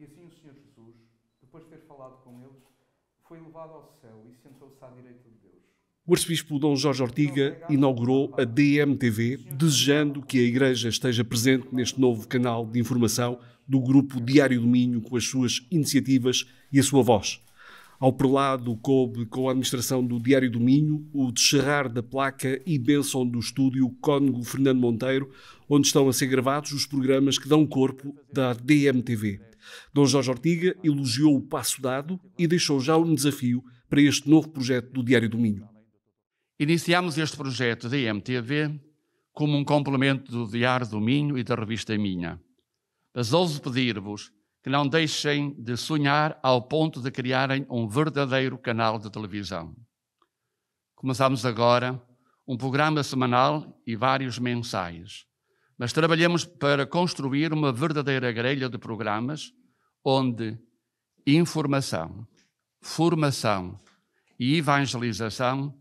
E assim o Senhor Jesus, depois de ter falado com eles, foi levado ao céu e sentou-se à direita de Deus. O arcebispo Dom Jorge Ortiga inaugurou a DMTV, desejando que a Igreja esteja presente neste novo canal de informação do grupo Diário do Minho com as suas iniciativas e a sua voz. Ao prelado coube com a administração do Diário do Minho o descerrar da placa e bênção do estúdio Cônego Fernando Monteiro, onde estão a ser gravados os programas que dão corpo da DMTV. Dom Jorge Ortiga elogiou o passo dado e deixou já um desafio para este novo projeto do Diário do Minho. Iniciámos este projeto da IMTV como um complemento do Diário do Minho e da revista Minha. Mas ouso pedir-vos que não deixem de sonhar ao ponto de criarem um verdadeiro canal de televisão. Começamos agora um programa semanal e vários mensais, mas trabalhamos para construir uma verdadeira grelha de programas onde informação, formação e evangelização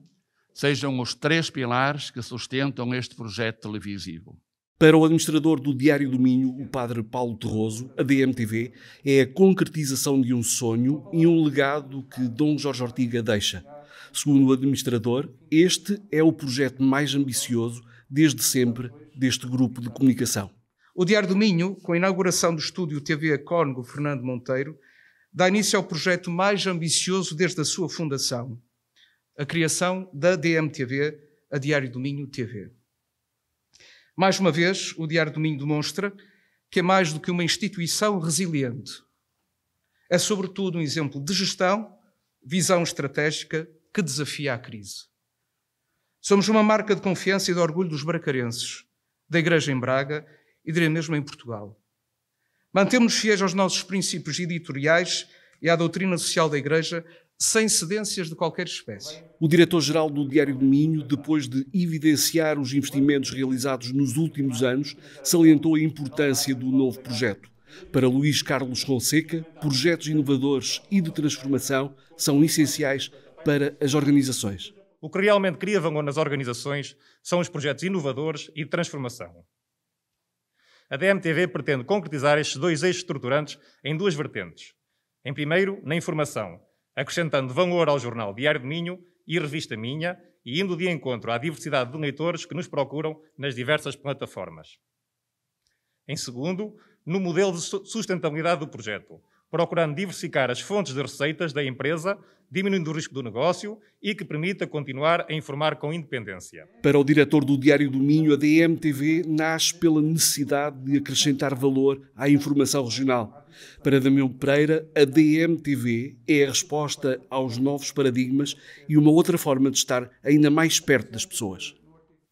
sejam os três pilares que sustentam este projeto televisivo. Para o administrador do Diário do Minho, o padre Paulo Terroso, a DMTV é a concretização de um sonho e um legado que Dom Jorge Ortiga deixa. Segundo o administrador, este é o projeto mais ambicioso desde sempre deste grupo de comunicação. O Diário do Minho, com a inauguração do estúdio TV Cônego Fernando Monteiro, dá início ao projeto mais ambicioso desde a sua fundação, a criação da DMTV, a Diário do Minho TV. Mais uma vez, o Diário do Minho demonstra que é mais do que uma instituição resiliente. É, sobretudo, um exemplo de gestão, visão estratégica que desafia a crise. Somos uma marca de confiança e de orgulho dos bracarenses, da Igreja em Braga e, diria mesmo, em Portugal. mantemos fiéis aos nossos princípios editoriais e à doutrina social da Igreja, sem cedências de qualquer espécie. O diretor-geral do Diário do Minho, depois de evidenciar os investimentos realizados nos últimos anos, salientou a importância do novo projeto. Para Luís Carlos Fonseca, projetos inovadores e de transformação são essenciais para as organizações. O que realmente cria valor nas organizações são os projetos inovadores e de transformação. A DMTV pretende concretizar estes dois eixos estruturantes em duas vertentes. Em primeiro, na informação, acrescentando valor ao jornal Diário de Minho e Revista Minha e indo de encontro à diversidade de leitores que nos procuram nas diversas plataformas. Em segundo, no modelo de sustentabilidade do projeto, procurando diversificar as fontes de receitas da empresa, diminuindo o risco do negócio e que permita continuar a informar com independência. Para o diretor do Diário do Minho, a DMTV nasce pela necessidade de acrescentar valor à informação regional. Para Damião Pereira, a DMTV é a resposta aos novos paradigmas e uma outra forma de estar ainda mais perto das pessoas.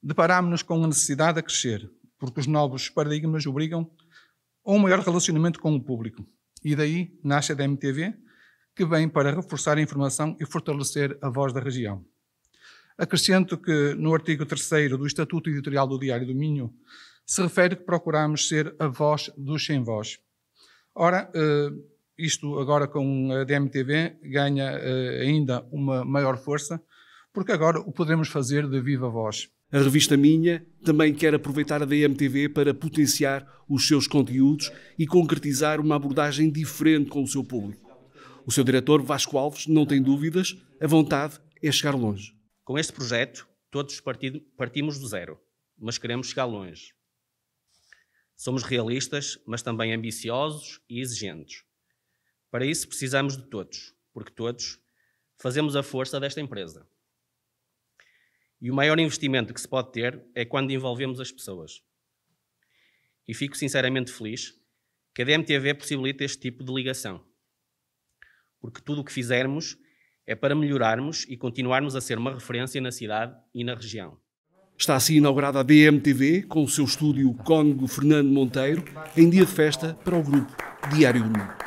Deparámos-nos com a necessidade a crescer, porque os novos paradigmas obrigam a um maior relacionamento com o público, e daí nasce a DMTV, que vem para reforçar a informação e fortalecer a voz da região. Acrescento que, no artigo 3 do Estatuto Editorial do Diário do Minho, se refere que procuramos ser a voz dos sem voz. Ora, eh, isto agora com a DMTV ganha eh, ainda uma maior força, porque agora o podemos fazer de viva voz. A revista Minha também quer aproveitar a DMTV para potenciar os seus conteúdos e concretizar uma abordagem diferente com o seu público. O seu diretor, Vasco Alves, não tem dúvidas, a vontade é chegar longe. Com este projeto, todos partimos do zero, mas queremos chegar longe. Somos realistas, mas também ambiciosos e exigentes. Para isso, precisamos de todos, porque todos fazemos a força desta empresa. E o maior investimento que se pode ter é quando envolvemos as pessoas. E fico sinceramente feliz que a DMTV possibilita este tipo de ligação. Porque tudo o que fizermos é para melhorarmos e continuarmos a ser uma referência na cidade e na região. Está assim inaugurada a DMTV, com o seu estúdio Congo Fernando Monteiro, em dia de festa para o grupo Diário do